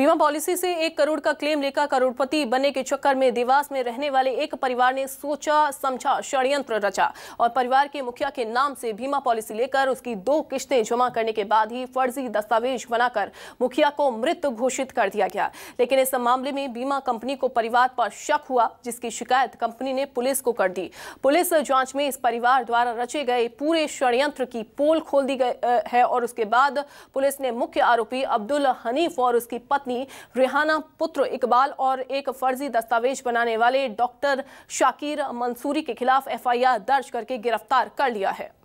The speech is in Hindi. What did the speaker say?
बीमा पॉलिसी से एक करोड़ का क्लेम लेकर करोड़पति बनने के चक्कर में देवास में रहने वाले एक परिवार ने सोचा समझा षड्यंत्र रचा और परिवार के मुखिया के नाम से बीमा पॉलिसी लेकर उसकी दो किश्तें जमा करने के बाद ही फर्जी दस्तावेज बनाकर मुखिया को मृत घोषित कर दिया गया लेकिन इस मामले में बीमा कंपनी को परिवार पर शक हुआ जिसकी शिकायत कंपनी ने पुलिस को कर दी पुलिस जांच में इस परिवार द्वारा रचे गए पूरे षड्यंत्र की पोल खोल दी गई है और उसके बाद पुलिस ने मुख्य आरोपी अब्दुल हनीफ और उसकी पत्नी पत्नी रिहाना पुत्र इकबाल और एक फर्जी दस्तावेज बनाने वाले डॉक्टर शाकिर मंसूरी के खिलाफ एफआईआर दर्ज करके गिरफ्तार कर लिया है